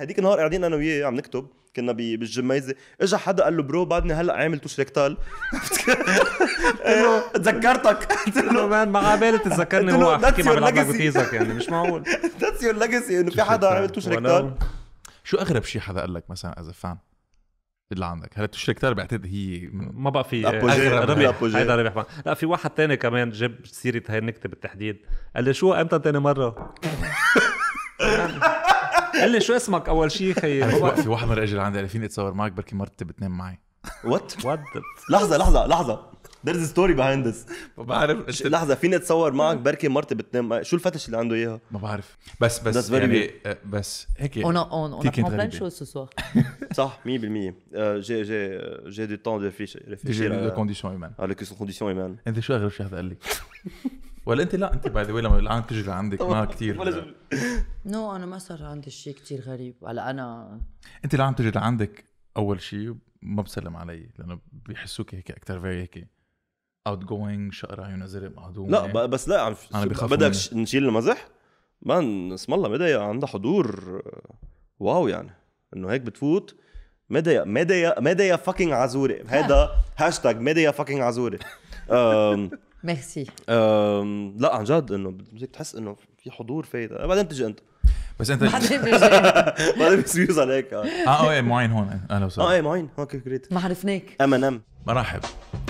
هديك النهار قاعدين انا وياه عم نكتب كنا بالجميزه اجى حدا قال له برو بعدني هلا عامل توش ريكتال إيه، تذكرتك قلت له مان ما عبالي تتذكرني هو حكي مع بلعب بتيزك يعني مش معقول ذاتس يور ليجسي انه في حدا عامل توش ريكتال شو اغرب شيء حدا قال لك مثلا از فان اللي عندك هلا توش ريكتال بعتقد هي ما بقى في ربح هيدا ربح لا في واحد تاني كمان جاب سيره هاي النكته بالتحديد قال لي شو امتى تاني مره قال لي شو اسمك اول شيء خي في واحد اجى لعندي قال فيني اتصور معك بركي مرتي بتنام معي وات وات لحظه لحظه لحظه از ستوري بيهايند ذس ما بعرف لحظه فيني اتصور معك بركي مرتي بتنام شو الفتش اللي عنده اياها ما بعرف بس بس يعني آه، بس هيك اون اون اون prend plein شو choses صح 100% جي جي جي دو تون دو ريفليشير على كونديسيون هيومان على كونديسيون هيومان انت شو اغرب شيء حدا قال لي ولا انت لا انت باي ذا لما الان تجي لعندك ما كثير نو انا ما صار عندي شيء كثير غريب هلا انا انت الان تجي لعندك اول شيء ما بسلم علي لانه بيحسوك هيك اكثر في هيك اوت جوينج شقره عيونها زرق مهضوم لا بس لا عارف يعني انا بدك نشيل المزح ما اسم الله مدى عندها حضور واو يعني انه هيك بتفوت مدى مدى مدى فاكينج عزوري هذا هاشتاج مدى فاكينج عزوري ميرسي لا عن جد انه بدك تحس انه في حضور فايت بعدين بتجي انت بس انت بعدين بيجي بعدين بيسويز عليك اه, آه،, آه، ايه معين هون اهلا وسهلا اه ايه معين اوكي آه، جريت ما عرفناك ام ان ام مرحب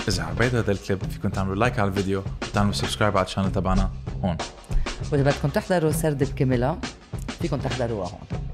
اذا حبيتوا هذا الكليب فيكم تعملوا لايك على الفيديو وتعملوا سبسكرايب على الشانل تبعنا هون واذا بدكم تحضروا سرد بكاملها فيكم تحضروها هون